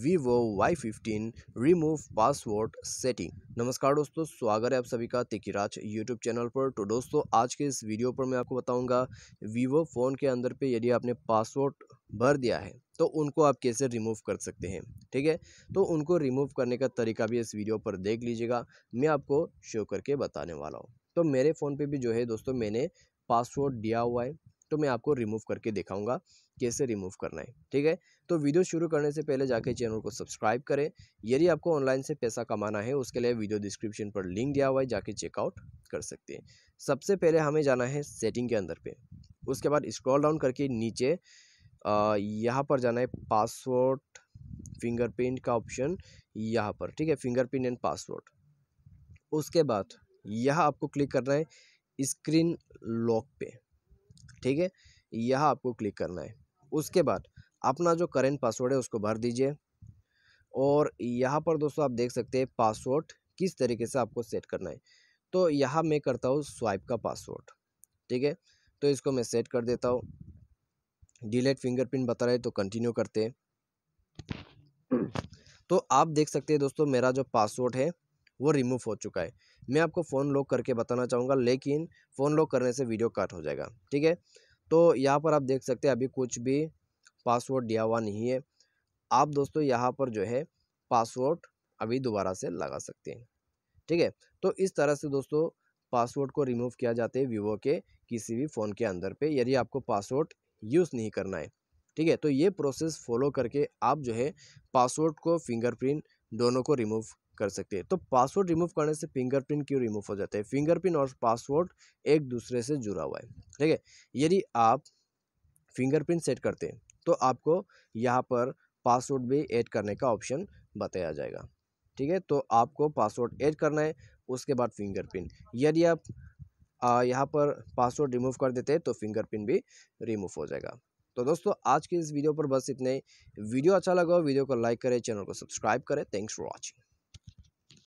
Vivo Y fifteen remove setting setting नमस्कार दोस्तों स्वागत है आप सभी का तिकीराज यूट्यूब चैनल पर तो दोस्तों आज के इस वीडियो पर मैं आपको बताऊंगा वीवो फ़ोन के अंदर पे यदि आपने पासवर्ड भर दिया है तो उनको आप कैसे रिमूव कर सकते हैं ठीक है तो उनको रिमूव करने का तरीका भी इस वीडियो पर देख लीजिएगा मैं आपको शो करके बताने वाला हूँ तो मेरे फ़ोन पे भी जो है दोस्तों मैंने पासवर्ड दिया हुआ है तो मैं आपको रिमूव करके दिखाऊंगा कैसे रिमूव करना है ठीक है तो वीडियो शुरू करने से पहले जाके चैनल को सब्सक्राइब करें यदि आपको ऑनलाइन से पैसा कमाना है उसके लिए वीडियो डिस्क्रिप्शन पर लिंक दिया हुआ है जाके चेकआउट कर सकते हैं सबसे पहले हमें जाना है सेटिंग के अंदर पे उसके बाद स्क्रॉल डाउन करके नीचे यहाँ पर जाना है पासवर्ड फिंगरप्रिंट का ऑप्शन यहाँ पर ठीक है फिंगरप्रिंट एंड पासवर्ड उसके बाद यह आपको क्लिक करना है स्क्रीन लॉक पे ठीक है यह आपको क्लिक करना है उसके बाद अपना जो करेंट पासवर्ड है उसको भर दीजिए और यहाँ पर दोस्तों आप देख सकते हैं पासवर्ड किस तरीके से आपको सेट करना है तो यहाँ मैं करता हूँ स्वाइप का पासवर्ड ठीक है तो इसको मैं सेट कर देता हूँ डिलेट फिंगरप्रिंट बता रहे तो कंटिन्यू करते हैं तो आप देख सकते हैं दोस्तों मेरा जो पासवर्ड है वो रिमूव हो चुका है मैं आपको फ़ोन लॉक करके बताना चाहूँगा लेकिन फ़ोन लॉक करने से वीडियो कट हो जाएगा ठीक है तो यहाँ पर आप देख सकते हैं अभी कुछ भी पासवर्ड दिया हुआ नहीं है आप दोस्तों यहाँ पर जो है पासवर्ड अभी दोबारा से लगा सकते हैं ठीक है तो इस तरह से दोस्तों पासवर्ड को रिमूव किया जाते हैं वीवो के किसी भी फ़ोन के अंदर पे यदि आपको पासवर्ड यूज़ नहीं करना है ठीक है तो ये प्रोसेस फॉलो करके आप जो है पासवर्ड को फिंगरप्रिंट दोनों को रिमूव कर सकते हैं तो पासवर्ड रिमूव करने से फिंगरप्रिंट क्यों रिमूव हो जाता है फिंगरप्रिंट और पासवर्ड एक दूसरे से जुड़ा हुआ है ठीक है यदि आप फिंगरप्रिंट सेट करते हैं तो आपको यहाँ पर पासवर्ड भी ऐड करने का ऑप्शन बताया जाएगा ठीक है तो आपको पासवर्ड ऐड करना है उसके बाद फिंगरप्रिंट यदि आप यहाँ पर पासवर्ड रिमूव कर देते हैं तो फिंगरप्रिंट भी रिमूव हो जाएगा तो दोस्तों आज के इस वीडियो पर बस इतने वीडियो अच्छा लगा वीडियो को लाइक करें चैनल को सब्सक्राइब करें थैंक्स फॉर वॉचिंग